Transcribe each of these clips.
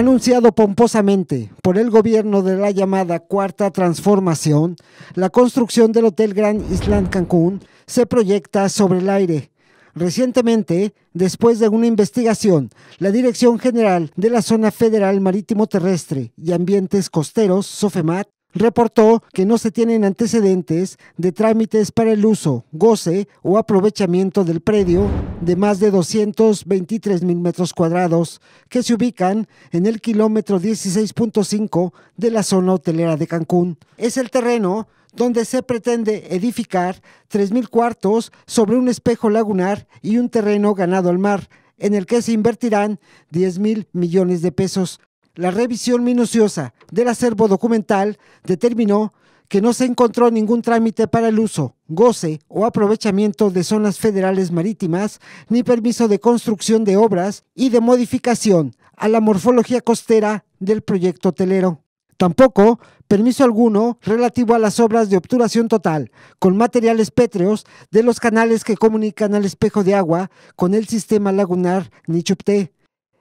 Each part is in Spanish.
anunciado pomposamente por el gobierno de la llamada Cuarta Transformación, la construcción del Hotel Grand Island Cancún se proyecta sobre el aire. Recientemente, después de una investigación, la Dirección General de la Zona Federal Marítimo Terrestre y Ambientes Costeros, SOFEMAT, reportó que no se tienen antecedentes de trámites para el uso, goce o aprovechamiento del predio de más de 223 mil metros cuadrados que se ubican en el kilómetro 16.5 de la zona hotelera de Cancún. Es el terreno donde se pretende edificar 3.000 cuartos sobre un espejo lagunar y un terreno ganado al mar, en el que se invertirán 10 mil millones de pesos. La revisión minuciosa del acervo documental determinó que no se encontró ningún trámite para el uso, goce o aprovechamiento de zonas federales marítimas, ni permiso de construcción de obras y de modificación a la morfología costera del proyecto hotelero. Tampoco permiso alguno relativo a las obras de obturación total con materiales pétreos de los canales que comunican al espejo de agua con el sistema lagunar Nichupté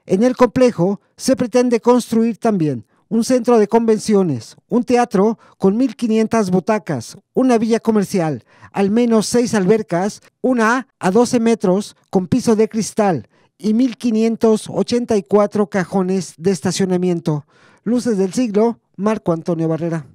en el complejo se pretende construir también un centro de convenciones, un teatro con 1.500 butacas, una villa comercial, al menos seis albercas, una a 12 metros con piso de cristal y 1.584 cajones de estacionamiento. Luces del siglo, Marco Antonio Barrera.